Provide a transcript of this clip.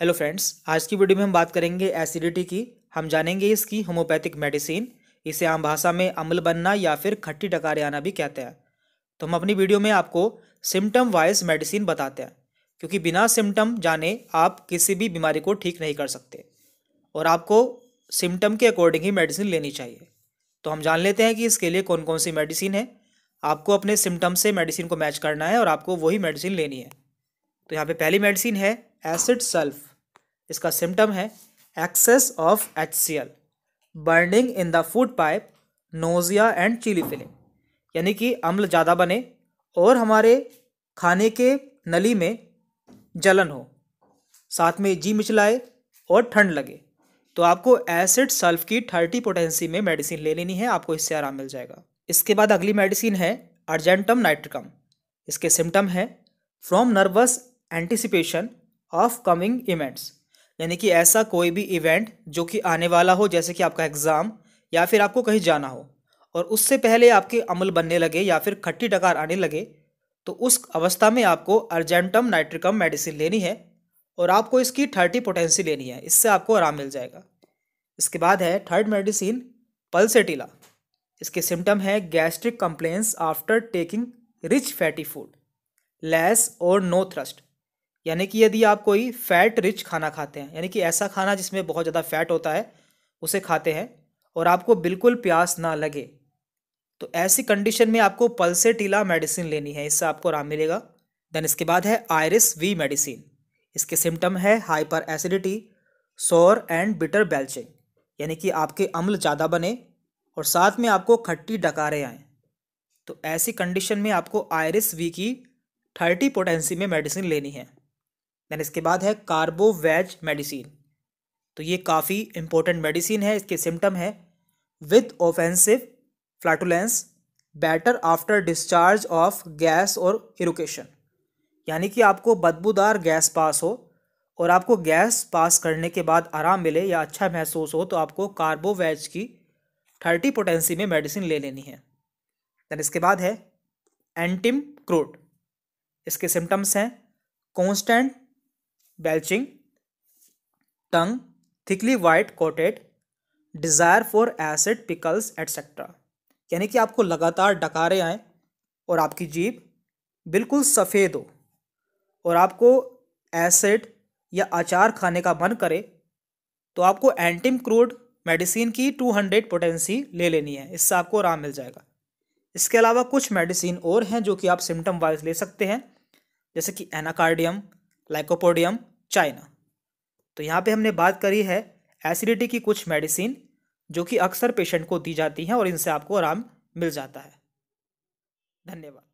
hello friends आज की video में हम बात करेंगे एसिडिटी की हम जानेंगे इसकी होम्योपैथिक मेडिसिन इसे आम भाषा में अम्ल बनना या फिर खट्टी डकारे आना भी कहते हैं तो हम अपनी वीडियो में आपको सिम्टम वाइज मेडिसिन बताते हैं क्योंकि बिना सिम्टम जाने आप किसी भी बीमारी को ठीक नहीं कर सकते और आपको सिम्टम के अकॉर्डिंग ही मेडिसिन लेनी चाहिए तो हम जान लेते हैं कि इसके लिए कौन कौन सी मेडिसिन है आपको अपने सिम्टम से मेडिसिन को मैच करना है और आपको वही मेडिसिन लेनी है तो यहाँ पे पहली मेडिसिन है एसिड सल्फ इसका सिम्टम है excess of H C L burning in the food pipe nausea and chilly feeling यानी कि अम्ल ज़्यादा बने और हमारे खाने के नली में जलन हो साथ में जी मिचलाए और ठंड लगे तो आपको एसिड सल्फ की थर्टी पोटेंसी में मेडिसिन ले लेनी है आपको इससे आराम मिल जाएगा इसके बाद अगली मेडिसिन है अर्जेंटम नाइट्रिकम इसके सिम्टम है from nervous anticipation of coming events यानी कि ऐसा कोई भी इवेंट जो कि आने वाला हो जैसे कि आपका एग्ज़ाम या फिर आपको कहीं जाना हो और उससे पहले आपके अमल बनने लगे या फिर खट्टी डकार आने लगे तो उस अवस्था में आपको अर्जेंटम नाइट्रिकम मेडिसिन लेनी है और आपको इसकी थर्टी पोटेंसी लेनी है इससे आपको आराम मिल जाएगा इसके बाद है थर्ड मेडिसिन पल्सेटिला इसके सिम्टम है gastric complaints after taking rich fatty food less और नो थ्रस्ट यानी कि यदि आप कोई फैट रिच खाना खाते हैं यानी कि ऐसा खाना जिसमें बहुत ज़्यादा फैट होता है उसे खाते हैं और आपको बिल्कुल प्यास ना लगे तो ऐसी कंडीशन में आपको पल्सेटीला मेडिसिन लेनी है इससे आपको आराम मिलेगा देन इसके बाद है आयरिस वी मेडिसिन इसके सिम्टम है hyper acidity sour and bitter belching यानी कि आपके अम्ल ज़्यादा बने और साथ में आपको खट्टी डकारें आएँ तो ऐसी कंडीशन में आपको आयरिस वी की थर्टी पोटेंसी में मेडिसिन लेनी है देन इसके बाद है कार्बोवैज मेडिसिन तो ये काफ़ी इंपॉर्टेंट मेडिसिन है इसके सिम्टम है with offensive flatulence better after discharge of gas और इरुकेशन यानी कि आपको बदबूदार गैस पास हो और आपको गैस पास करने के बाद आराम मिले या अच्छा महसूस हो तो आपको कार्बोवैज की थर्टी पोटेंसी में मेडिसिन ले लेनी है देन इसके बाद है एंटिम क्रोड इसके सिम्टम्स हैं constant belching tongue thickly white coated desire for acid pickles etcetera यानी कि आपको लगातार डकारे आए और आपकी जीप बिल्कुल सफ़ेद हो और आपको एसिड या अचार खाने का मन करे तो आपको एंटीम क्रूड मेडिसिन की टू हंड्रेड पोटेंसी ले लेनी है इससे आपको आराम मिल जाएगा इसके अलावा कुछ मेडिसिन और हैं जो कि आप सिम्टम वाइज ले सकते हैं जैसे कि एनाकार्डियम लाइकोपोडियम चाइना तो यहाँ पे हमने बात करी है एसिडिटी की कुछ मेडिसिन जो कि अक्सर पेशेंट को दी जाती हैं और इनसे आपको आराम मिल जाता है धन्यवाद